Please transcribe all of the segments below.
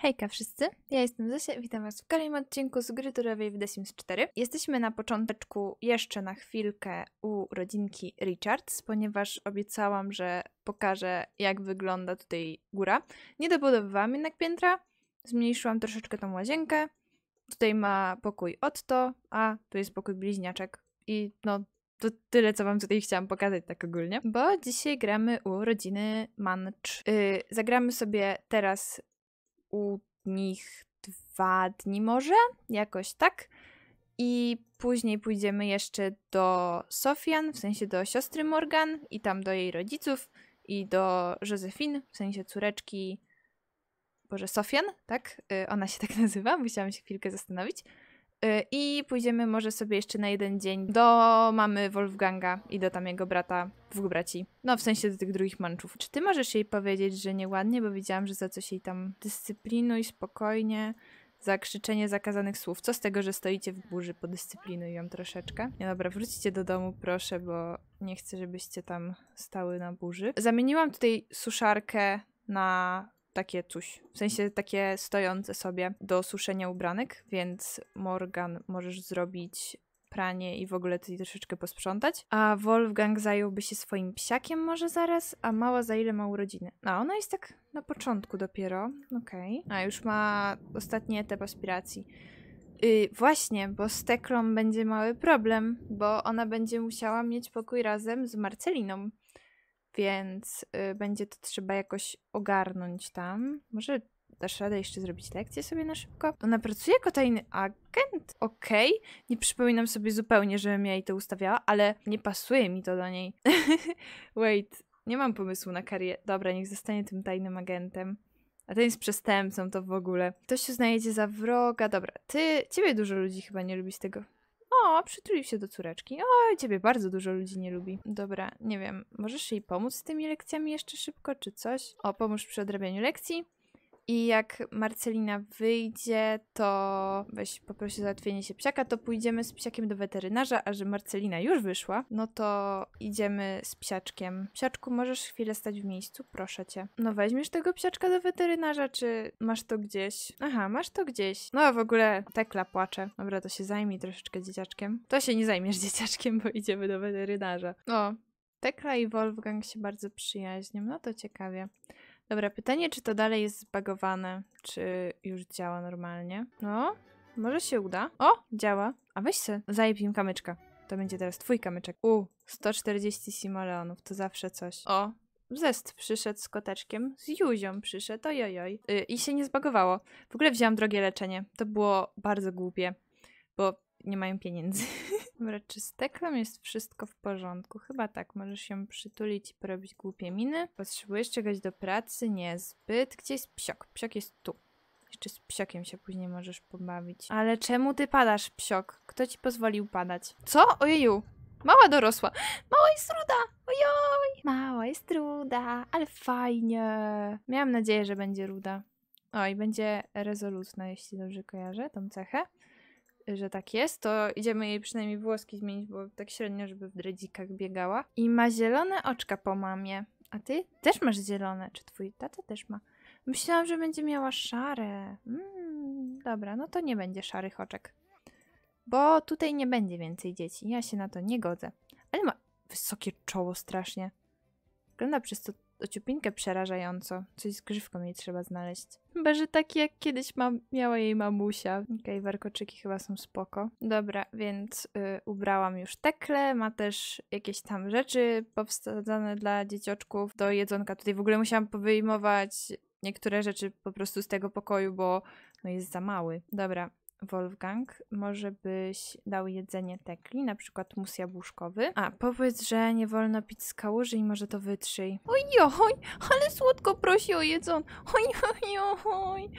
Hejka wszyscy, ja jestem Zosia, witam was w kolejnym odcinku z gry turowej w The Sims 4. Jesteśmy na począteczku jeszcze na chwilkę u rodzinki Richards, ponieważ obiecałam, że pokażę jak wygląda tutaj góra. Nie dobudowywałam jednak piętra, zmniejszyłam troszeczkę tą łazienkę. Tutaj ma pokój Otto, a tu jest pokój bliźniaczek. I no, to tyle, co wam tutaj chciałam pokazać tak ogólnie. Bo dzisiaj gramy u rodziny Manch. Yy, zagramy sobie teraz u nich dwa dni może, jakoś tak. I później pójdziemy jeszcze do Sofian, w sensie do siostry Morgan i tam do jej rodziców i do Józefin, w sensie córeczki, boże, Sofian, tak? Y, ona się tak nazywa, musiałam się chwilkę zastanowić. Y, I pójdziemy może sobie jeszcze na jeden dzień do mamy Wolfganga i do tam jego brata, dwóch braci. No, w sensie do tych drugich manczów. Czy ty możesz jej powiedzieć, że nieładnie, bo widziałam, że za coś jej tam dyscyplinuj, spokojnie, za krzyczenie zakazanych słów. Co z tego, że stoicie w burzy, podyscyplinuj ją troszeczkę. Nie, dobra, wróćcie do domu, proszę, bo nie chcę, żebyście tam stały na burzy. Zamieniłam tutaj suszarkę na takie coś w sensie takie stojące sobie do suszenia ubranek, więc Morgan możesz zrobić pranie i w ogóle tutaj troszeczkę posprzątać. A Wolfgang zająłby się swoim psiakiem może zaraz, a mała za ile ma urodziny? A no, ona jest tak na początku dopiero, okej. Okay. A już ma ostatni etap aspiracji. Yy, właśnie, bo z Teklą będzie mały problem, bo ona będzie musiała mieć pokój razem z Marceliną więc y, będzie to trzeba jakoś ogarnąć tam. Może dasz radę jeszcze zrobić lekcję sobie na szybko? Ona pracuje jako tajny agent? Okej. Okay. Nie przypominam sobie zupełnie, żebym ja jej to ustawiała, ale nie pasuje mi to do niej. Wait, nie mam pomysłu na karierę. Dobra, niech zostanie tym tajnym agentem. A ten jest przestępcą, to w ogóle. Ktoś się znajdzie za wroga. Dobra, ty, ciebie dużo ludzi chyba nie lubi z tego. O, przytulił się do córeczki. O, ciebie bardzo dużo ludzi nie lubi. Dobra, nie wiem, możesz jej pomóc z tymi lekcjami jeszcze szybko, czy coś? O, pomóż przy odrabianiu lekcji. I jak Marcelina wyjdzie, to weź poprosi o załatwienie się psiaka, to pójdziemy z psiakiem do weterynarza, a że Marcelina już wyszła, no to idziemy z psiaczkiem. Psiaczku, możesz chwilę stać w miejscu, proszę cię. No weźmiesz tego psiaczka do weterynarza, czy masz to gdzieś? Aha, masz to gdzieś. No a w ogóle Tekla płacze. Dobra, to się zajmij troszeczkę dzieciaczkiem. To się nie zajmiesz dzieciaczkiem, bo idziemy do weterynarza. O, Tekla i Wolfgang się bardzo przyjaźnią. No to ciekawie. Dobra, pytanie, czy to dalej jest zbagowane, czy już działa normalnie. No, może się uda. O, działa. A weź se, zajeb im kamyczka. To będzie teraz twój kamyczek. U, 140 simoleonów, to zawsze coś. O, Zest przyszedł z koteczkiem, z Juzią przyszedł, ojojoj. Yy, I się nie zbagowało. W ogóle wzięłam drogie leczenie. To było bardzo głupie, bo nie mają pieniędzy. Dobra, z teklem jest wszystko w porządku? Chyba tak, możesz się przytulić i porobić głupie miny. Potrzebujesz czegoś do pracy? Niezbyt. Gdzie jest psiok? Psiok jest tu. Jeszcze z psiokiem się później możesz pobawić. Ale czemu ty padasz, psiok? Kto ci pozwolił padać? Co? Ojeju! Mała dorosła. Mała jest ruda! Ojoj! Mała jest ruda, ale fajnie. Miałam nadzieję, że będzie ruda. Oj, będzie rezolutna, jeśli dobrze kojarzę tą cechę że tak jest, to idziemy jej przynajmniej włoski zmienić, bo tak średnio, żeby w dredzikach biegała. I ma zielone oczka po mamie. A ty też masz zielone. Czy twój tata też ma? Myślałam, że będzie miała szare. Mm, dobra, no to nie będzie szarych oczek. Bo tutaj nie będzie więcej dzieci. Ja się na to nie godzę. Ale ma wysokie czoło strasznie. Wygląda przez to ociupinkę przerażająco. Coś z grzywką jej trzeba znaleźć. Chyba, że takie jak kiedyś ma, miała jej mamusia. Okej, okay, warkoczyki chyba są spoko. Dobra, więc y, ubrałam już tekle, ma też jakieś tam rzeczy powstające dla dzieciaczków do jedzonka. Tutaj w ogóle musiałam powyjmować niektóre rzeczy po prostu z tego pokoju, bo no jest za mały. Dobra, Wolfgang, może byś dał jedzenie tekli, na przykład mus jabłuszkowy. A, powiedz, że nie wolno pić z kałuży i może to wytrzyj. Oj, oj, ale słodko prosi o jedzon. Oj, oj, oj.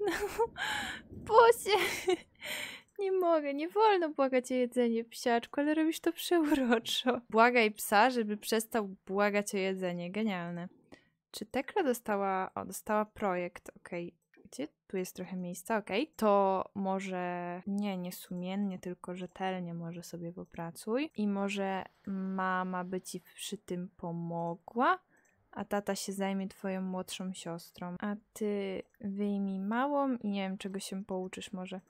No, posie. Nie mogę, nie wolno błagać o jedzenie, psiaczku, ale robisz to przeuroczo. Błagaj psa, żeby przestał błagać o jedzenie. Genialne. Czy Tekla dostała... O, dostała projekt, okej. Okay gdzie tu jest trochę miejsca, ok, to może nie, nie sumiennie, tylko rzetelnie może sobie popracuj i może mama by ci przy tym pomogła, a tata się zajmie twoją młodszą siostrą, a ty wyjmij małą i nie wiem, czego się pouczysz może.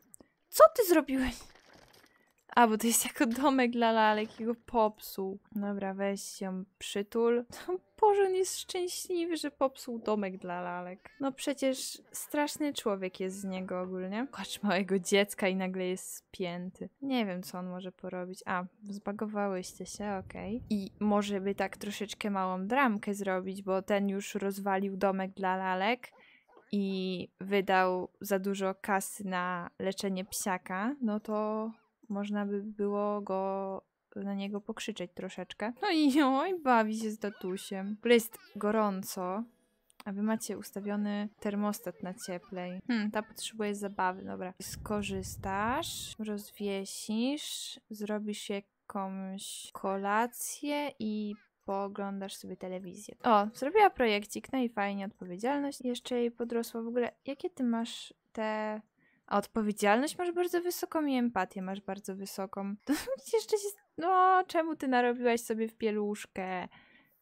Co ty zrobiłeś? A, bo to jest jako domek dla lalek, jego popsuł. Dobra, weź ją przytul. Boże, on jest szczęśliwy, że popsuł domek dla lalek. No przecież straszny człowiek jest z niego ogólnie. Płacz małego dziecka i nagle jest spięty. Nie wiem, co on może porobić. A, zbagowałyście się, okej. Okay. I może by tak troszeczkę małą dramkę zrobić, bo ten już rozwalił domek dla lalek i wydał za dużo kasy na leczenie psiaka, no to można by było go na niego pokrzyczeć troszeczkę. No i oj, bawi się z tatusiem. W jest gorąco, a wy macie ustawiony termostat na cieplej. Hmm, ta potrzebuje zabawy, dobra. Skorzystasz, rozwiesisz, zrobisz jakąś kolację i pooglądasz sobie telewizję. O, zrobiła projekcik, no i fajnie, odpowiedzialność. Jeszcze jej podrosła w ogóle. Jakie ty masz te a odpowiedzialność masz bardzo wysoką i empatię masz bardzo wysoką. To jeszcze się... No, czemu ty narobiłaś sobie w pieluszkę?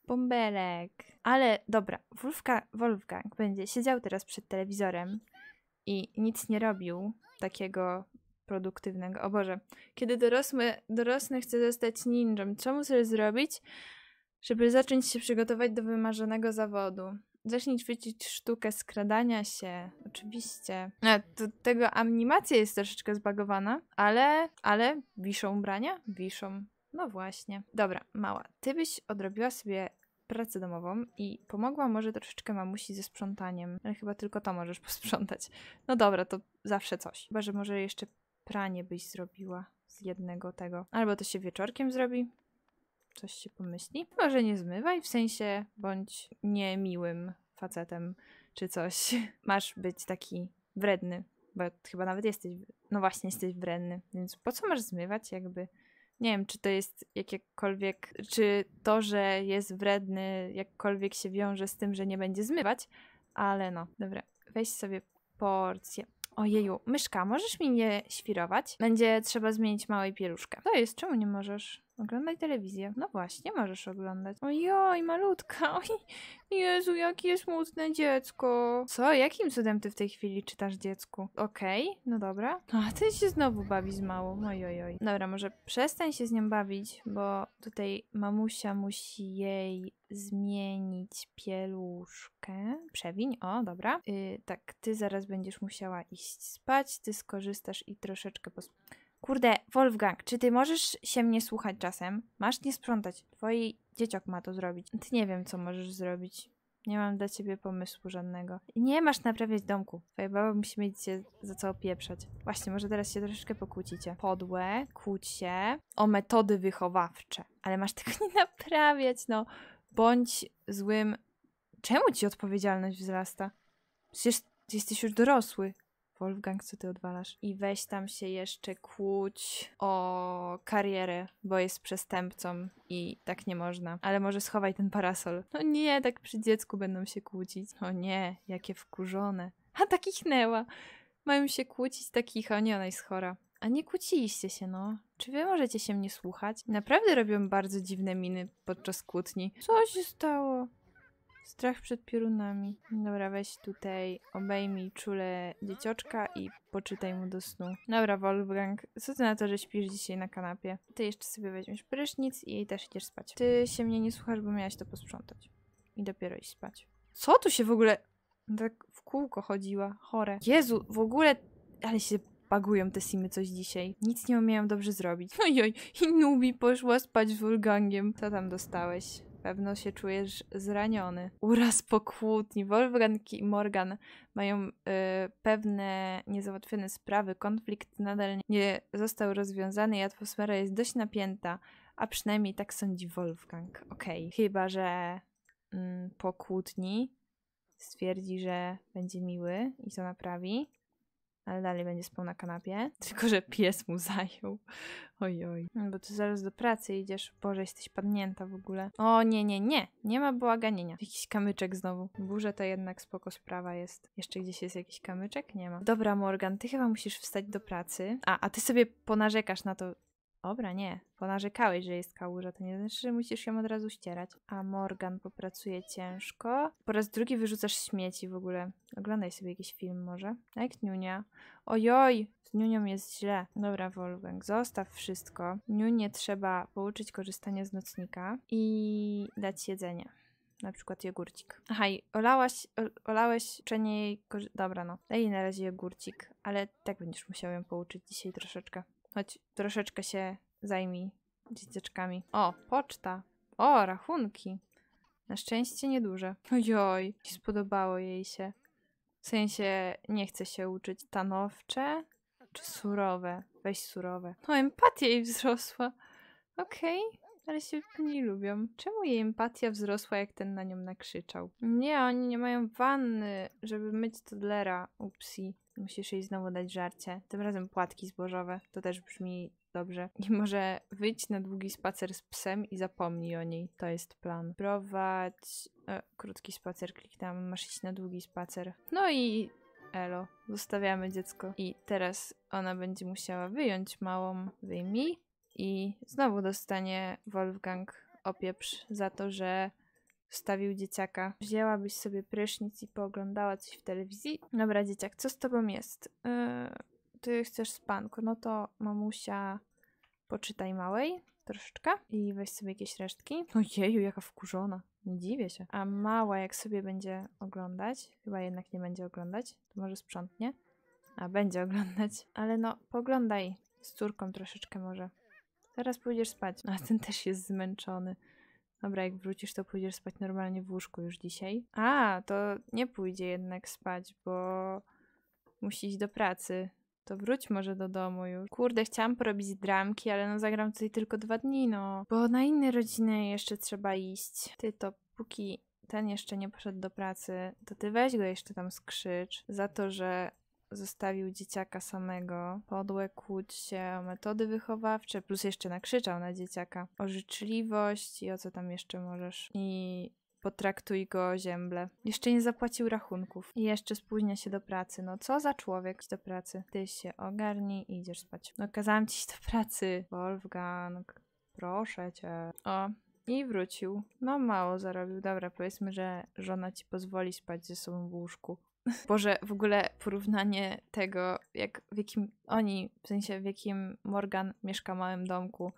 Bąbelek. Ale dobra, Wolfka, Wolfgang będzie siedział teraz przed telewizorem i nic nie robił takiego produktywnego. O Boże, kiedy dorosły, dorosły chce zostać ninją, co muszę zrobić, żeby zacząć się przygotować do wymarzonego zawodu? zacznij ćwiczyć sztukę skradania się, oczywiście. A, do tego animacja jest troszeczkę zbagowana, ale, ale wiszą ubrania? Wiszą. No właśnie. Dobra, mała, ty byś odrobiła sobie pracę domową i pomogła może troszeczkę mamusi ze sprzątaniem, ale chyba tylko to możesz posprzątać. No dobra, to zawsze coś. Chyba, że może jeszcze pranie byś zrobiła z jednego tego. Albo to się wieczorkiem zrobi, coś się pomyśli. Chyba, że nie zmywaj, w sensie bądź niemiłym facetem czy coś. Masz być taki wredny, bo chyba nawet jesteś, no właśnie, jesteś wredny, więc po co masz zmywać jakby? Nie wiem, czy to jest jakiekolwiek, czy to, że jest wredny, jakkolwiek się wiąże z tym, że nie będzie zmywać, ale no, dobra, weź sobie porcję. Ojeju, myszka, możesz mi nie świrować? Będzie trzeba zmienić małej pieluszkę. To jest, czemu nie możesz? Oglądaj telewizję. No właśnie, możesz oglądać. Ojoj, malutka. Oj, Jezu, jakie smutne dziecko. Co? Jakim cudem ty w tej chwili czytasz dziecku? Okej, okay, no dobra. A ty się znowu bawi z małą. Ojojoj. Dobra, może przestań się z nią bawić, bo tutaj mamusia musi jej zmienić pieluszkę. Przewiń, o, dobra. Yy, tak, ty zaraz będziesz musiała iść spać, ty skorzystasz i troszeczkę pos... Kurde, Wolfgang, czy ty możesz się mnie słuchać czasem? Masz nie sprzątać. twój dzieciak ma to zrobić. Ty nie wiem, co możesz zrobić. Nie mam dla ciebie pomysłu żadnego. Nie masz naprawiać domku. Twoja baba musi mieć się za co opieprzać. Właśnie, może teraz się troszeczkę pokłócicie. Podłe, się o metody wychowawcze. Ale masz tego nie naprawiać, no. Bądź złym. Czemu ci odpowiedzialność wzrasta? Przecież jesteś już dorosły. Wolfgang, co ty odwalasz? I weź tam się jeszcze kłóć o karierę, bo jest przestępcą i tak nie można. Ale może schowaj ten parasol. No nie, tak przy dziecku będą się kłócić. O nie, jakie wkurzone. A tak kichnęła. Mają się kłócić, takich, kicha. Nie, ona jest chora. A nie kłóciliście się, no. Czy wy możecie się mnie słuchać? Naprawdę robią bardzo dziwne miny podczas kłótni. Co się stało? Strach przed piorunami. Dobra, weź tutaj, obejmij czule dziecioczka i poczytaj mu do snu. Dobra, Wolfgang, co ty na to, że śpisz dzisiaj na kanapie? Ty jeszcze sobie weźmiesz prysznic i też idziesz spać. Ty się mnie nie słuchasz, bo miałaś to posprzątać. I dopiero iść spać. Co tu się w ogóle... No tak w kółko chodziła, chore. Jezu, w ogóle... Ale się bagują te simy coś dzisiaj. Nic nie umiałam dobrze zrobić. Ojoj, i Nubi poszła spać z Wolfgangiem. Co tam dostałeś? pewno się czujesz zraniony. Uraz po kłótni. Wolfgang i Morgan mają y, pewne niezałatwione sprawy. Konflikt nadal nie został rozwiązany i atmosfera jest dość napięta. A przynajmniej tak sądzi Wolfgang. Okej, okay. chyba że mm, po kłótni stwierdzi, że będzie miły i to naprawi ale dalej będzie spał na kanapie. Tylko, że pies mu zajął. Oj, oj. Mm, bo ty zaraz do pracy idziesz. Boże, jesteś padnięta w ogóle. O, nie, nie, nie. Nie ma błaganienia. Jakiś kamyczek znowu. Burze to jednak spoko sprawa jest. Jeszcze gdzieś jest jakiś kamyczek? Nie ma. Dobra, Morgan, ty chyba musisz wstać do pracy. A, a ty sobie ponarzekasz na to, Dobra, nie. Ponarzekałeś, że jest kałuża. To nie znaczy, że musisz ją od razu ścierać. A Morgan popracuje ciężko. Po raz drugi wyrzucasz śmieci w ogóle. Oglądaj sobie jakiś film może. Jak Niunia. Ojoj! Z Niunią jest źle. Dobra, Wolfgang, zostaw wszystko. Niunie trzeba pouczyć korzystanie z nocnika i dać jedzenie na przykład jogurcik. Aha, i olałaś, olałeś uczenie jej... Dobra, no. Daj jej na razie jogurcik, ale tak będziesz musiał ją pouczyć dzisiaj troszeczkę. Choć troszeczkę się zajmij dzieciaczkami. O, poczta. O, rachunki. Na szczęście nieduże. Ojoj, spodobało jej się. W sensie nie chce się uczyć stanowcze czy surowe. Weź surowe. O, empatia jej wzrosła. Okej, okay, ale się nie lubią. Czemu jej empatia wzrosła, jak ten na nią nakrzyczał? Nie, oni nie mają wanny, żeby myć todlera. Upsi. Musisz jej znowu dać żarcie. Tym razem płatki zbożowe. To też brzmi dobrze. I może wyjdź na długi spacer z psem i zapomnij o niej. To jest plan. Prowadź... E, krótki spacer kliknęłam. Masz iść na długi spacer. No i elo. Zostawiamy dziecko. I teraz ona będzie musiała wyjąć małą. Wyjmij. I znowu dostanie Wolfgang opieprz za to, że wstawił dzieciaka. Wzięłabyś sobie prysznic i pooglądała coś w telewizji? Dobra, dzieciak, co z tobą jest? Yy, ty chcesz spanko, no to mamusia poczytaj małej troszeczkę i weź sobie jakieś resztki. Ojeju, jaka wkurzona. Nie dziwię się. A mała jak sobie będzie oglądać, chyba jednak nie będzie oglądać, to może sprzątnie. A będzie oglądać. Ale no, poglądaj z córką troszeczkę może. Zaraz pójdziesz spać. No, a ten też jest zmęczony. Dobra, jak wrócisz, to pójdziesz spać normalnie w łóżku już dzisiaj. A, to nie pójdzie jednak spać, bo musi iść do pracy. To wróć może do domu już. Kurde, chciałam porobić dramki, ale no zagram tutaj tylko dwa dni, no. Bo na inne rodziny jeszcze trzeba iść. Ty to póki ten jeszcze nie poszedł do pracy, to ty weź go jeszcze tam skrzycz za to, że zostawił dzieciaka samego, podłe kłóć się o metody wychowawcze, plus jeszcze nakrzyczał na dzieciaka o życzliwość i o co tam jeszcze możesz. I potraktuj go o ziemble. Jeszcze nie zapłacił rachunków i jeszcze spóźnia się do pracy. No co za człowiek do pracy? Ty się ogarnij i idziesz spać. No kazałam ci do pracy, Wolfgang. Proszę cię. O, i wrócił. No mało zarobił. Dobra, powiedzmy, że żona ci pozwoli spać ze sobą w łóżku. Boże, w ogóle porównanie tego, jak w jakim oni, w sensie w jakim Morgan mieszka w małym domku,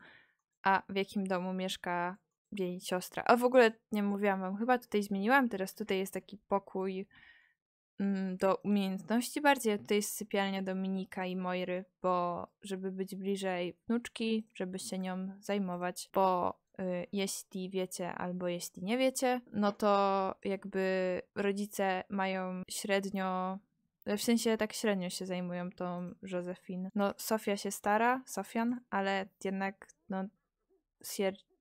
a w jakim domu mieszka jej siostra. A w ogóle nie mówiłam wam, chyba tutaj zmieniłam, teraz tutaj jest taki pokój mm, do umiejętności bardziej, tutaj jest sypialnia Dominika i Moiry, bo żeby być bliżej wnuczki, żeby się nią zajmować, bo Y, jeśli wiecie albo jeśli nie wiecie, no to jakby rodzice mają średnio w sensie tak średnio się zajmują tą Josefin. No, Sofia się stara, Sofian, ale jednak no,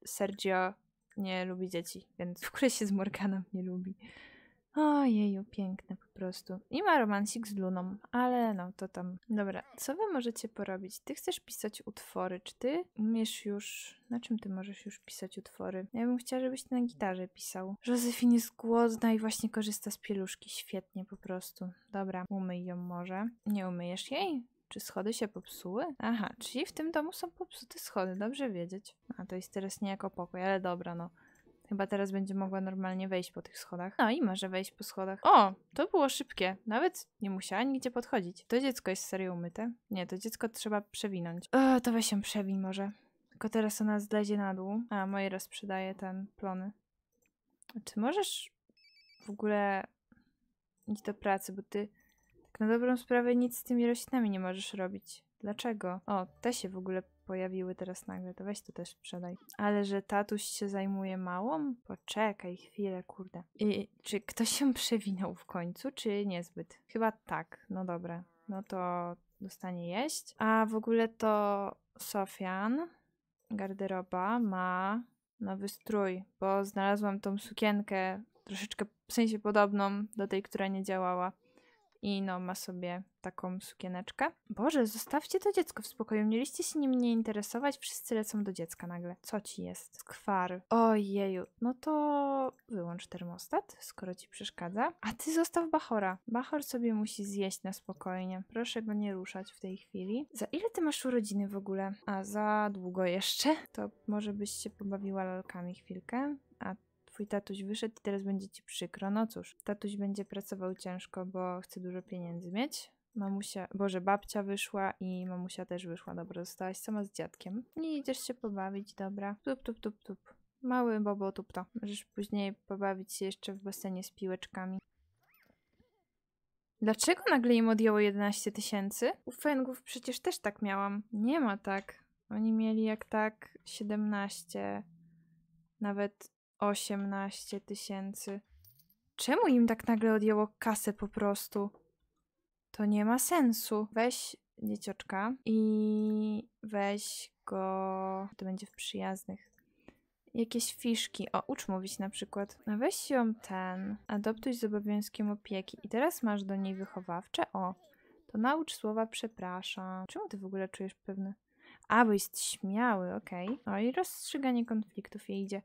Sergio nie lubi dzieci, więc w ogóle się z Morganem nie lubi. Ojeju, piękne po prostu. I ma romansik z Luną, ale no to tam. Dobra, co wy możecie porobić? Ty chcesz pisać utwory, czy ty umiesz już... Na czym ty możesz już pisać utwory? Ja bym chciała, żebyś na gitarze pisał. Josephine jest głodna i właśnie korzysta z pieluszki. Świetnie po prostu. Dobra, umyj ją może. Nie umyjesz jej? Czy schody się popsuły? Aha, czyli w tym domu są popsute schody, dobrze wiedzieć. A to jest teraz niejako pokój, ale dobra, no. Chyba teraz będzie mogła normalnie wejść po tych schodach. No i może wejść po schodach. O, to było szybkie. Nawet nie musiała nigdzie podchodzić. To dziecko jest serio umyte? Nie, to dziecko trzeba przewinąć. O, e, to weź się przewin może. Tylko teraz ona zlezie na dół. A, moje rozprzedaje ten plony. Czy możesz w ogóle iść do pracy, bo ty tak na dobrą sprawę nic z tymi roślinami nie możesz robić. Dlaczego? O, te się w ogóle pojawiły teraz nagle, to weź to też sprzedaj. Ale że tatuś się zajmuje małą? Poczekaj chwilę, kurde. I czy ktoś się przewinął w końcu, czy niezbyt? Chyba tak, no dobra. No to dostanie jeść. A w ogóle to Sofian, garderoba, ma nowy strój, bo znalazłam tą sukienkę troszeczkę w sensie podobną do tej, która nie działała i no ma sobie taką sukieneczkę. Boże, zostawcie to dziecko w spokoju, mieliście się nim nie interesować, wszyscy lecą do dziecka nagle. Co ci jest? Skwar. Ojeju, no to wyłącz termostat, skoro ci przeszkadza. A ty zostaw Bachora. Bachor sobie musi zjeść na spokojnie. Proszę go nie ruszać w tej chwili. Za ile ty masz urodziny w ogóle? A za długo jeszcze? To może byś się pobawiła lalkami chwilkę. A twój tatuś wyszedł i teraz będzie ci przykro. No cóż, tatuś będzie pracował ciężko, bo chce dużo pieniędzy mieć. Mamusia, boże, babcia wyszła i mamusia też wyszła. Dobra, zostałaś sama z dziadkiem. I idziesz się pobawić, dobra. Tup, tup, tup, tup. Mały bobo tup to. Możesz później pobawić się jeszcze w basenie z piłeczkami. Dlaczego nagle im odjęło 11 tysięcy? U Fengów przecież też tak miałam. Nie ma tak. Oni mieli jak tak 17, nawet 18 tysięcy. Czemu im tak nagle odjęło kasę po prostu? To nie ma sensu. Weź dziecioczka i weź go. To będzie w przyjaznych. Jakieś fiszki. O, ucz mówić na przykład. No weź ją ten. Adoptuj z obowiązkiem opieki. I teraz masz do niej wychowawcze. O, to naucz słowa przepraszam. Czemu ty w ogóle czujesz pewne? A, bo jest śmiały, okej. Okay. O, i rozstrzyganie konfliktów jej idzie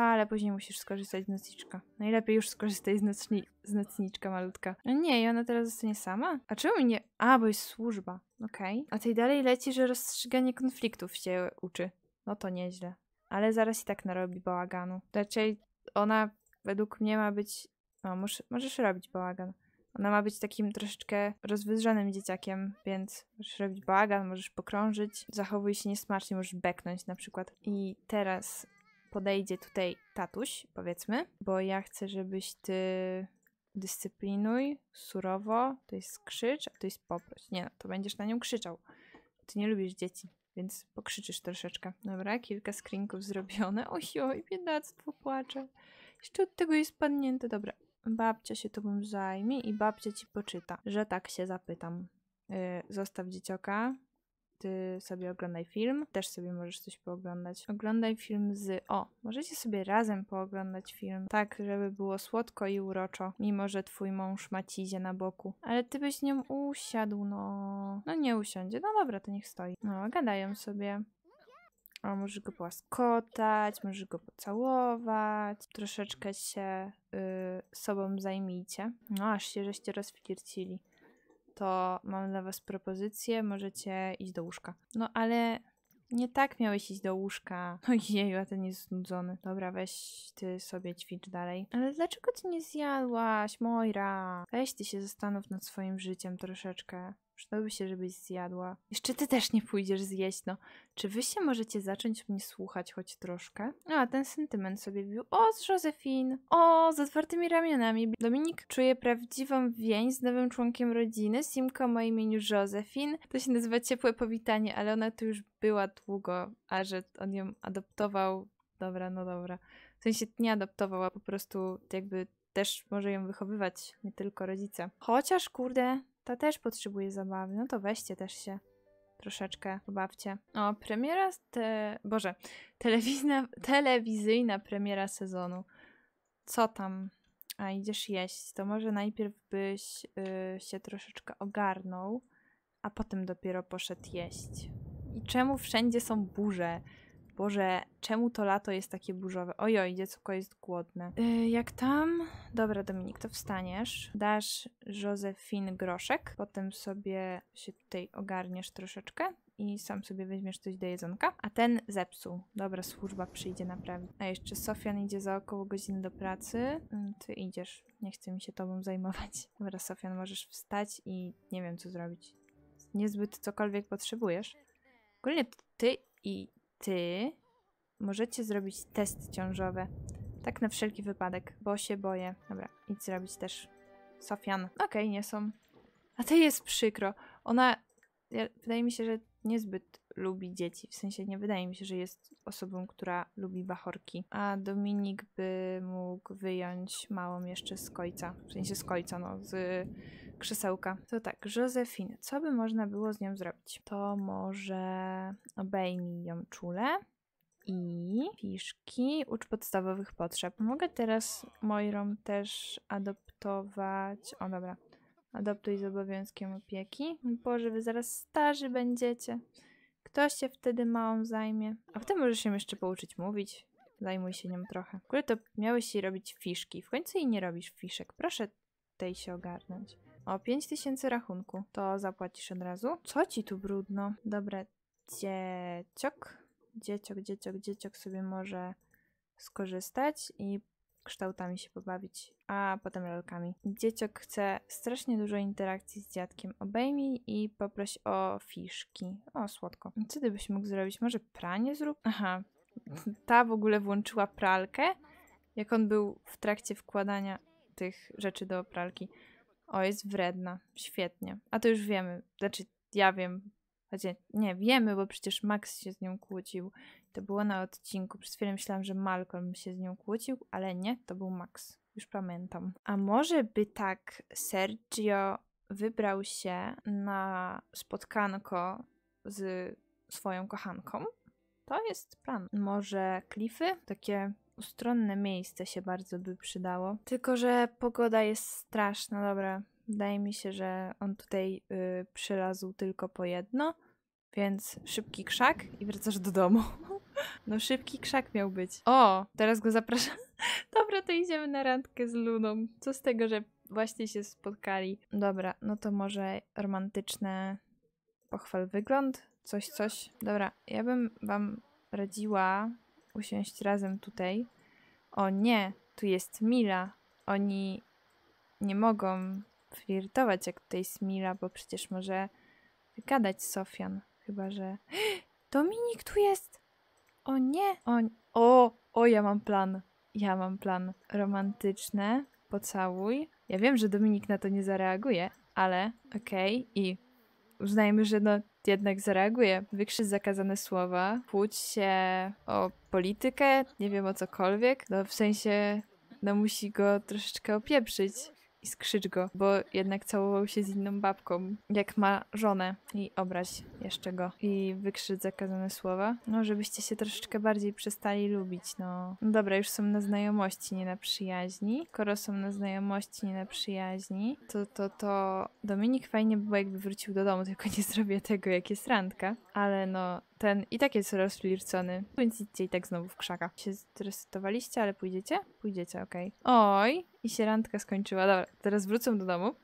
ale później musisz skorzystać z nocniczka. Najlepiej już skorzystać z, nocni z nocniczka malutka. No nie, i ona teraz zostanie sama? A czemu mnie... A, bo jest służba. Okej. Okay. A tej dalej leci, że rozstrzyganie konfliktów się uczy. No to nieźle. Ale zaraz i tak narobi bałaganu. Raczej ona według mnie ma być... No, możesz, możesz robić bałagan. Ona ma być takim troszeczkę rozwydrzonym dzieciakiem, więc możesz robić bałagan, możesz pokrążyć, zachowuj się niesmacznie, możesz beknąć na przykład. I teraz podejdzie tutaj tatuś, powiedzmy, bo ja chcę, żebyś ty dyscyplinuj surowo, to jest krzycz, a to jest poproś. Nie, no, to będziesz na nią krzyczał. Ty nie lubisz dzieci, więc pokrzyczysz troszeczkę. Dobra, kilka screenków zrobione. Oj, oj, biedactwo, płacze. Jeszcze od tego jest padnięte. Dobra, babcia się tobą zajmie i babcia ci poczyta, że tak się zapytam. Yy, zostaw dzieciaka, ty sobie oglądaj film, też sobie możesz coś pooglądać. Oglądaj film z. O, możecie sobie razem pooglądać film, tak, żeby było słodko i uroczo, mimo że twój mąż macizie na boku. Ale ty byś nią usiadł, no. No nie usiądzie, no dobra, to niech stoi. No, gadają sobie. O, możesz go połaskotać, możesz go pocałować, troszeczkę się y, sobą zajmijcie. No, aż się żeście rozwiercili to mam dla was propozycję, możecie iść do łóżka. No ale nie tak miałeś iść do łóżka. Ojeju, a ten jest znudzony. Dobra, weź ty sobie ćwicz dalej. Ale dlaczego ty nie zjadłaś, Moira? Weź ty się zastanów nad swoim życiem troszeczkę. Przydałoby się, żebyś zjadła. Jeszcze ty też nie pójdziesz zjeść, no. Czy wy się możecie zacząć mnie słuchać choć troszkę? A, ten sentyment sobie bił. O, z Josephine! O, z otwartymi ramionami. Dominik czuje prawdziwą więź z nowym członkiem rodziny, Simką moim imieniu Josephine. To się nazywa ciepłe powitanie, ale ona tu już była długo, a że on ją adoptował... Dobra, no dobra. W sensie nie adoptowała, po prostu jakby też może ją wychowywać, nie tylko rodzice. Chociaż, kurde, ta też potrzebuje zabawy, no to weźcie też się troszeczkę bawcie. O, premiera, te... Boże, telewizna, telewizyjna premiera sezonu. Co tam? A idziesz jeść, to może najpierw byś y, się troszeczkę ogarnął, a potem dopiero poszedł jeść. I czemu wszędzie są burze? Boże, czemu to lato jest takie burzowe? Ojoj, dziecko jest głodne. Yy, jak tam? Dobra, Dominik, to wstaniesz. Dasz Josefin groszek, potem sobie się tutaj ogarniesz troszeczkę i sam sobie weźmiesz coś do jedzonka. A ten zepsuł. Dobra, służba przyjdzie naprawić. A jeszcze Sofian idzie za około godziny do pracy. Mm, ty idziesz, nie chcę mi się tobą zajmować. Dobra, Sofian, możesz wstać i nie wiem co zrobić. Niezbyt cokolwiek potrzebujesz. Ogólnie ty i ty możecie zrobić test ciążowy. Tak na wszelki wypadek, bo się boję. Dobra, idź zrobić też. Sofian. Okej, okay, nie są. A to jest przykro. Ona, ja, wydaje mi się, że niezbyt lubi dzieci. W sensie nie wydaje mi się, że jest osobą, która lubi bachorki. A Dominik by mógł wyjąć małą jeszcze z kojca. W sensie z kojca, no, z krzesełka. To tak, Josephine, co by można było z nią zrobić? To może obejmij ją czule i fiszki ucz podstawowych potrzeb. Mogę teraz Moirą też adoptować. O dobra, adoptuj z obowiązkiem opieki. Boże, wy zaraz starzy będziecie. Kto się wtedy małą zajmie? A potem możesz się jeszcze pouczyć mówić. Zajmuj się nią trochę. W ogóle to miałeś jej robić fiszki. W końcu jej nie robisz fiszek. Proszę tej się ogarnąć. O, 5000 rachunku. To zapłacisz od razu. Co ci tu brudno? Dobra, dzieciok. Dzieciok, dzieciok, dzieciok sobie może skorzystać i kształtami się pobawić, a potem lalkami. Dzieciok chce strasznie dużo interakcji z dziadkiem. Obejmij i poproś o fiszki. O, słodko. Co ty byś mógł zrobić? Może pranie zrób? Aha. Ta w ogóle włączyła pralkę, jak on był w trakcie wkładania tych rzeczy do pralki. O, jest wredna. Świetnie. A to już wiemy. Znaczy, ja wiem. Znaczy, nie, wiemy, bo przecież Max się z nią kłócił. To było na odcinku. Przez chwilę myślałam, że Malcolm się z nią kłócił, ale nie, to był Max. Już pamiętam. A może by tak Sergio wybrał się na spotkanko z swoją kochanką? To jest plan. Może klify? Takie ustronne miejsce się bardzo by przydało. Tylko, że pogoda jest straszna, dobra. Wydaje mi się, że on tutaj y, przylazł tylko po jedno, więc szybki krzak i wracasz do domu. No szybki krzak miał być. O, teraz go zapraszam. Dobra, to idziemy na randkę z Luną. Co z tego, że właśnie się spotkali? Dobra, no to może romantyczne pochwal wygląd, coś, coś. Dobra, ja bym wam radziła usiąść razem tutaj. O nie, tu jest Mila. Oni nie mogą flirtować, jak tutaj jest Mila, bo przecież może wygadać Sofian. Chyba, że... Dominik tu jest! O nie! O, o, o, ja mam plan. Ja mam plan. Romantyczne, pocałuj. Ja wiem, że Dominik na to nie zareaguje, ale okej okay. i uznajmy, że no jednak zareaguje. Wykrzy zakazane słowa, kłóć się o politykę, nie wiem o cokolwiek, no w sensie no musi go troszeczkę opieprzyć i skrzycz go, bo jednak całował się z inną babką, jak ma żonę i obraź jeszcze go i wykrzycz zakazane słowa. No, żebyście się troszeczkę bardziej przestali lubić, no. no dobra, już są na znajomości, nie na przyjaźni. Skoro są na znajomości, nie na przyjaźni, to to, to Dominik fajnie by było, jakby wrócił do domu, tylko nie zrobię tego, jak jest randka, ale no, ten i tak jest rozflircony, no więc idźcie i tak znowu w krzakach. Się zresetowaliście, ale pójdziecie? Pójdziecie, okej. Okay. Oj, i się randka skończyła. Dobra, teraz wrócę do domu.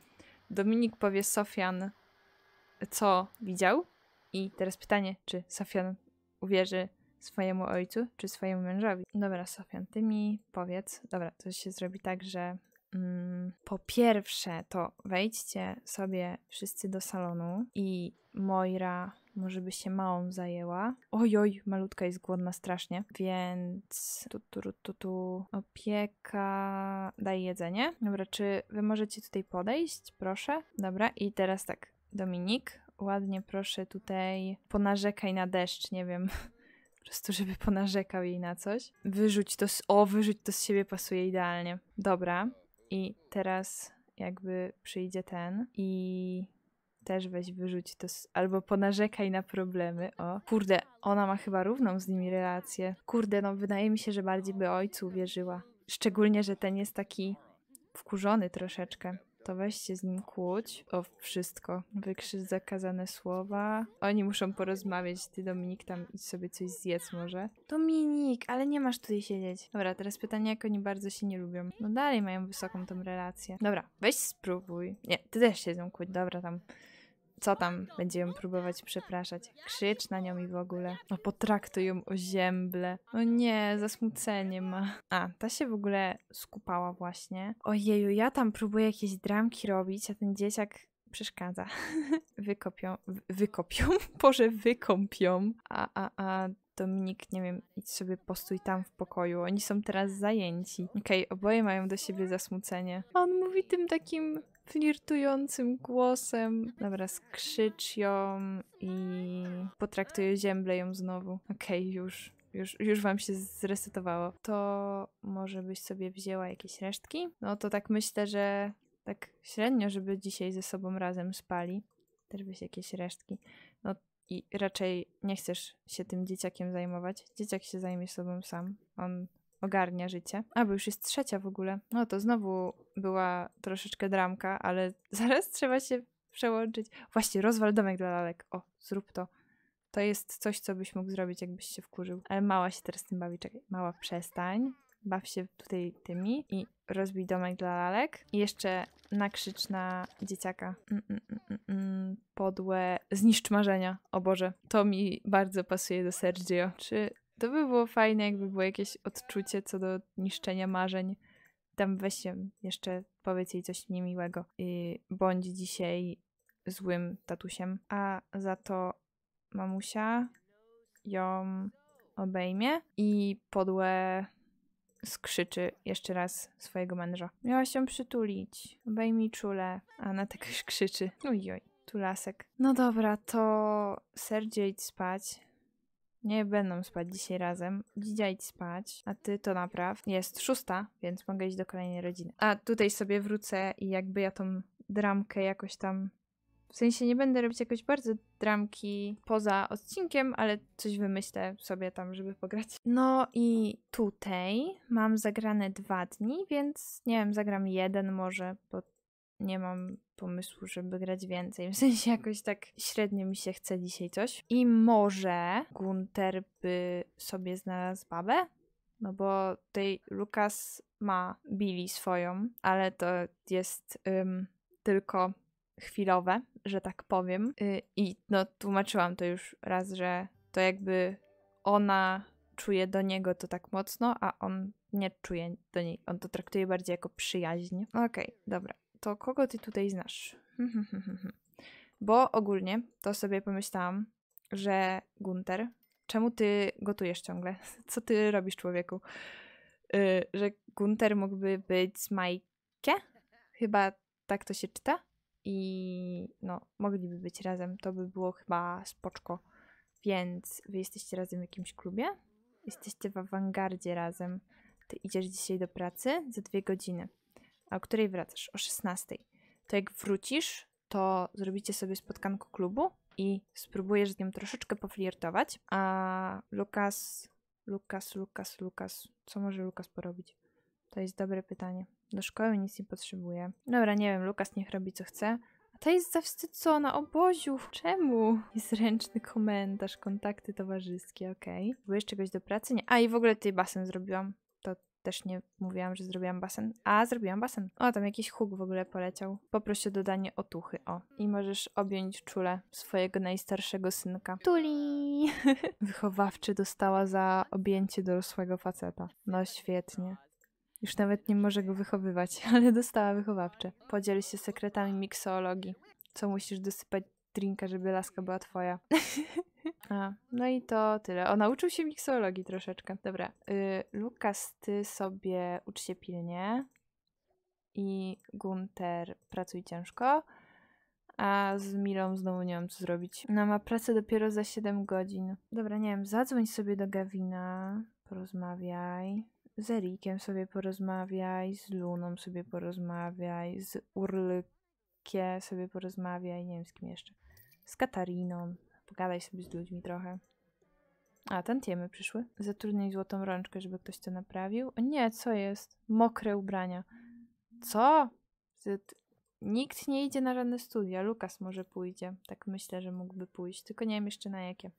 Dominik powie Sofian, co widział. I teraz pytanie, czy Sofian uwierzy swojemu ojcu, czy swojemu mężowi? Dobra, Sofian, ty mi powiedz. Dobra, to się zrobi tak, że mm, po pierwsze to wejdźcie sobie wszyscy do salonu i Moira może by się małą zajęła. Ojoj, malutka jest głodna strasznie, więc tu, tu, tu, tu, opieka, daj jedzenie. Dobra, czy wy możecie tutaj podejść, proszę? Dobra, i teraz tak, Dominik, ładnie proszę tutaj ponarzekaj na deszcz, nie wiem, po prostu, żeby ponarzekał jej na coś. Wyrzuć to z... O, wyrzuć to z siebie pasuje idealnie. Dobra. I teraz jakby przyjdzie ten i też weź wyrzuć to, albo ponarzekaj na problemy, o. Kurde, ona ma chyba równą z nimi relację. Kurde, no wydaje mi się, że bardziej by ojcu wierzyła. Szczególnie, że ten jest taki wkurzony troszeczkę to weź się z nim kłóć o wszystko. Wykrzyż zakazane słowa. Oni muszą porozmawiać. Ty, Dominik, tam idź sobie coś zjedz może. Dominik, ale nie masz tutaj siedzieć. Dobra, teraz pytanie, jak oni bardzo się nie lubią. No dalej mają wysoką tą relację. Dobra, weź spróbuj. Nie, ty też się z nią kłóć. Dobra, tam... Co tam? Będzie ją próbować przepraszać. Krzycz na nią i w ogóle. No potraktuj ją o ziemble. O no nie, zasmucenie ma. A, ta się w ogóle skupała właśnie. Ojeju, ja tam próbuję jakieś dramki robić, a ten dzieciak przeszkadza. wykopią, wykopią, boże wykąpią. A, a, a Dominik, nie wiem, idź sobie postój tam w pokoju. Oni są teraz zajęci. Okej, okay, oboje mają do siebie zasmucenie. A on mówi tym takim flirtującym głosem. Mhm. Dobra, skrzycz ją i potraktuję zięble ją znowu. Okej, okay, już. Już, już wam się zresetowało. To może byś sobie wzięła jakieś resztki? No to tak myślę, że tak średnio, żeby dzisiaj ze sobą razem spali. Też byś jakieś resztki. No i raczej nie chcesz się tym dzieciakiem zajmować. Dzieciak się zajmie sobą sam. On ogarnia życie. A, bo już jest trzecia w ogóle. No to znowu była troszeczkę dramka, ale zaraz trzeba się przełączyć. Właśnie, rozwal domek dla lalek. O, zrób to. To jest coś, co byś mógł zrobić, jakbyś się wkurzył. Ale mała się teraz tym bawi. Czekaj, mała przestań. Baw się tutaj tymi i rozbij domek dla lalek. I jeszcze nakrzycz na dzieciaka. Mm, mm, mm, mm, mm. podłe. Zniszcz marzenia. O Boże. To mi bardzo pasuje do Sergio. Czy to by było fajne, jakby było jakieś odczucie co do niszczenia marzeń. Tam weź się jeszcze powiedz jej coś niemiłego i bądź dzisiaj złym tatusiem. A za to mamusia ją obejmie i podłe skrzyczy jeszcze raz swojego męża. Miała się przytulić, obejmij czule, a na tak już krzyczy. Ujoj, lasek. No dobra, to idź spać. Nie będą spać dzisiaj razem. Dzisiaj idź spać, a ty to napraw. Jest szósta, więc mogę iść do kolejnej rodziny. A tutaj sobie wrócę i jakby ja tą dramkę jakoś tam... W sensie nie będę robić jakoś bardzo dramki poza odcinkiem, ale coś wymyślę sobie tam, żeby pograć. No i tutaj mam zagrane dwa dni, więc nie wiem, zagram jeden może, bo nie mam pomysłu, żeby grać więcej. W sensie jakoś tak średnio mi się chce dzisiaj coś. I może Gunter by sobie znalazł babę? No bo tej Lukas ma Billy swoją, ale to jest ym, tylko chwilowe, że tak powiem. Yy, I no tłumaczyłam to już raz, że to jakby ona czuje do niego to tak mocno, a on nie czuje do niej. On to traktuje bardziej jako przyjaźń. Okej, okay, dobra to kogo ty tutaj znasz? Bo ogólnie to sobie pomyślałam, że Gunter, czemu ty gotujesz ciągle? Co ty robisz, człowieku? Y, że Gunter mógłby być Majkę? Chyba tak to się czyta. I no, mogliby być razem. To by było chyba spoczko. Więc wy jesteście razem w jakimś klubie? Jesteście w awangardzie razem. Ty idziesz dzisiaj do pracy za dwie godziny. A o której wracasz? O 16. To jak wrócisz, to zrobicie sobie spotkanko klubu i spróbujesz z nią troszeczkę poflirtować. A Lukas, Lukas, Lukas, Lukas, co może Lukas porobić? To jest dobre pytanie. Do szkoły nic nie potrzebuje. Dobra, nie wiem, Lukas niech robi co chce. A ta jest zawstydzona, oboziu, czemu? Jest ręczny komentarz, kontakty towarzyskie, okej. Okay. Byłeś czegoś do pracy? Nie. A i w ogóle ty basen zrobiłam. Też nie mówiłam, że zrobiłam basen. A, zrobiłam basen. O, tam jakiś huk w ogóle poleciał. Poproszę o dodanie otuchy, o. I możesz objąć czule swojego najstarszego synka. Tuli! Wychowawczy dostała za objęcie dorosłego faceta. No świetnie. Już nawet nie może go wychowywać, ale dostała wychowawcze. Podziel się sekretami miksologii. Co musisz dosypać drinka, żeby laska była twoja. A, no i to tyle. O, nauczył się miksologii troszeczkę. Dobra. Y, Lukas, ty sobie ucz się pilnie. I Gunter, pracuj ciężko. A z Milą znowu nie mam co zrobić. No ma pracę dopiero za 7 godzin. Dobra, nie wiem, zadzwoń sobie do Gawina, porozmawiaj. Z Erikiem sobie porozmawiaj, z Luną sobie porozmawiaj, z Urlkie sobie porozmawiaj, nie wiem z kim jeszcze. Z Katariną, Pogadaj sobie z ludźmi trochę. A, tantiemy przyszły. Zatrudnij złotą rączkę, żeby ktoś to naprawił. O nie, co jest? Mokre ubrania. Co? Z Nikt nie idzie na żadne studia. Lukas może pójdzie. Tak myślę, że mógłby pójść. Tylko nie wiem jeszcze na jakie.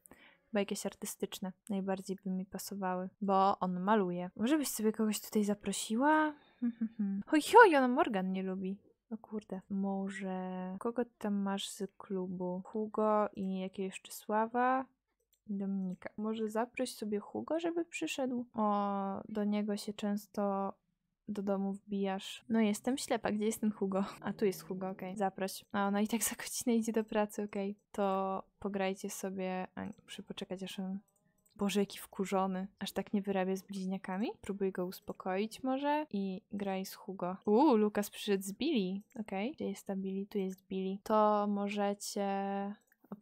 Chyba jakieś artystyczne. Najbardziej by mi pasowały. Bo on maluje. Może byś sobie kogoś tutaj zaprosiła? Hoj, hoj, ona Morgan nie lubi. O no kurde, może... Kogo tam masz z klubu? Hugo i jakiegoś Czesława? Dominika. Może zaproś sobie Hugo, żeby przyszedł? O, do niego się często do domu wbijasz. No jestem ślepa, gdzie jest ten Hugo? A tu jest Hugo, okej. Okay. Zaproś. A ona i tak za godzinę idzie do pracy, okej. Okay. To pograjcie sobie... A, muszę poczekać, aż on Boże, jaki wkurzony. Aż tak nie wyrabia z bliźniakami. Próbuj go uspokoić może. I graj z Hugo. Uuu, Lukas przyszedł z Billy. Okej. Okay. Gdzie jest ta Billy? Tu jest Billy. To możecie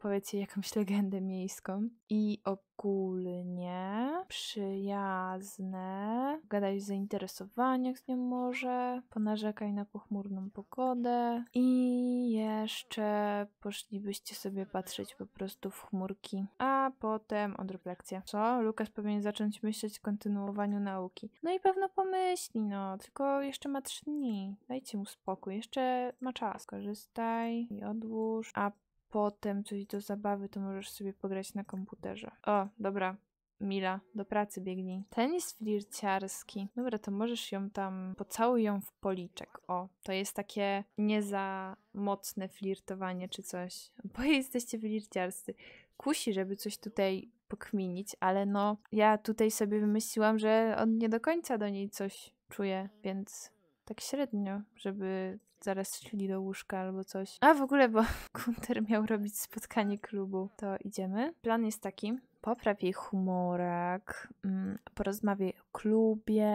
opowiecie jakąś legendę miejską. I ogólnie przyjazne, gadaj w zainteresowaniach z nią może, ponarzekaj na pochmurną pogodę i jeszcze poszlibyście sobie patrzeć po prostu w chmurki, a potem odreflekcja. Co? Lukas powinien zacząć myśleć o kontynuowaniu nauki. No i pewno pomyśli, no, tylko jeszcze ma trzy dni. Dajcie mu spokój, jeszcze ma czas. Korzystaj i odłóż, a potem coś do zabawy, to możesz sobie pograć na komputerze. O, dobra. Mila, do pracy biegnij. Ten jest flirciarski. Dobra, to możesz ją tam, pocałuj ją w policzek. O, to jest takie nie za mocne flirtowanie czy coś. Bo jesteście flirciarscy. Kusi, żeby coś tutaj pokminić, ale no, ja tutaj sobie wymyśliłam, że on nie do końca do niej coś czuje, więc tak średnio, żeby zaraz szli do łóżka albo coś. A w ogóle, bo Gunter miał robić spotkanie klubu, to idziemy. Plan jest taki. Popraw jej humorek, mm, porozmawiaj o klubie,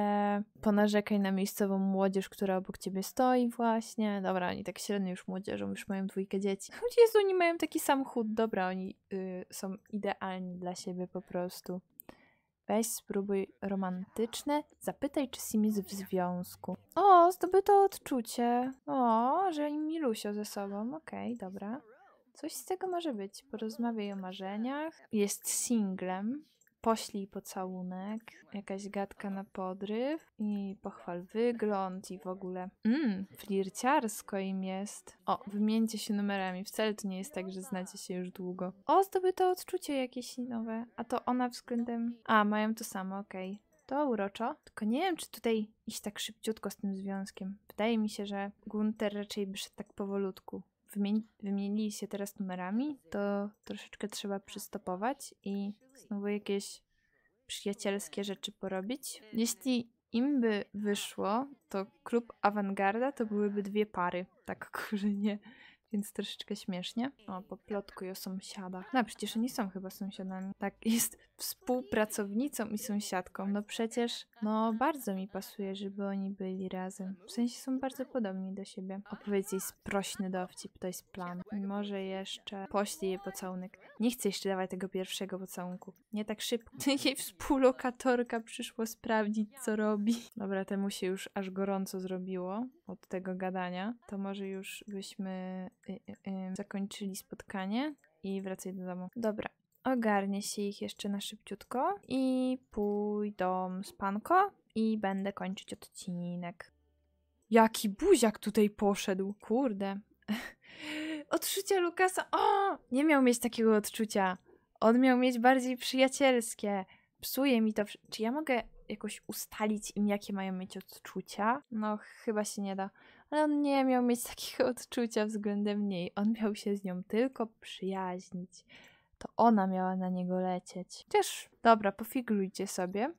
ponarzekaj na miejscową młodzież, która obok ciebie stoi właśnie. Dobra, oni tak średnio już młodzieżą, już mają dwójkę dzieci. Jezu, oni mają taki sam chód, dobra, oni y, są idealni dla siebie po prostu. Weź spróbuj romantyczne. Zapytaj, czy Sim jest w związku. O, zdobyto odczucie. O, że i Milusio ze sobą. Okej, okay, dobra. Coś z tego może być. Porozmawiaj o marzeniach. Jest singlem poślij pocałunek, jakaś gadka na podryw i pochwal wygląd i w ogóle. Mmm, flirciarsko im jest. O, wymieńcie się numerami, wcale to nie jest tak, że znacie się już długo. O, zdobyto odczucie jakieś nowe, a to ona względem... A, mają to samo, okej. Okay. To uroczo. Tylko nie wiem, czy tutaj iść tak szybciutko z tym związkiem. Wydaje mi się, że Gunter raczej by szedł tak powolutku wymienili się teraz numerami, to troszeczkę trzeba przystopować i znowu jakieś przyjacielskie rzeczy porobić. Jeśli im by wyszło, to klub Awangarda to byłyby dwie pary, tak ogólnie więc troszeczkę śmiesznie. O, poplotkuj o sąsiadach. No, przecież oni są chyba sąsiadami. Tak, jest współpracownicą i sąsiadką. No przecież, no bardzo mi pasuje, żeby oni byli razem. W sensie są bardzo podobni do siebie. Opowiedz jej sprośny dowcip, to jest plan. I może jeszcze poślij jej pocałunek. Nie chcę jeszcze dawać tego pierwszego pocałunku. Nie tak szybko. jej współlokatorka przyszła sprawdzić, co robi. Dobra, temu się już aż gorąco zrobiło od tego gadania, to może już byśmy y, y, y, zakończyli spotkanie i wracaj do domu. Dobra, ogarnię się ich jeszcze na szybciutko i pójdą spanko i będę kończyć odcinek. Jaki buziak tutaj poszedł, kurde. Odczucia Lukasa, o! Nie miał mieć takiego odczucia. On miał mieć bardziej przyjacielskie. Psuje mi to. Czy ja mogę jakoś ustalić im, jakie mają mieć odczucia? No, chyba się nie da. Ale on nie miał mieć takiego odczucia względem niej. On miał się z nią tylko przyjaźnić. To ona miała na niego lecieć. Chociaż, dobra, pofiglujcie sobie.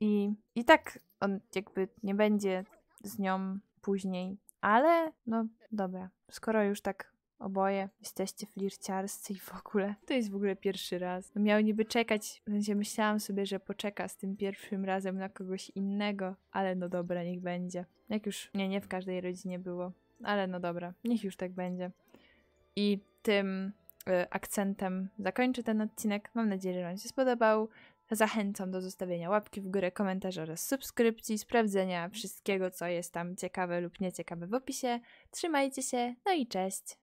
I, I tak on jakby nie będzie z nią później. Ale, no dobra, skoro już tak Oboje jesteście flirciarscy i w ogóle. To jest w ogóle pierwszy raz. No miał niby czekać, w sensie myślałam sobie, że poczeka z tym pierwszym razem na kogoś innego, ale no dobra, niech będzie. Jak już, nie, nie w każdej rodzinie było, ale no dobra, niech już tak będzie. I tym y, akcentem zakończę ten odcinek. Mam nadzieję, że Wam się spodobał. Zachęcam do zostawienia łapki w górę, komentarza oraz subskrypcji, sprawdzenia wszystkiego, co jest tam ciekawe lub nieciekawe w opisie. Trzymajcie się, no i cześć!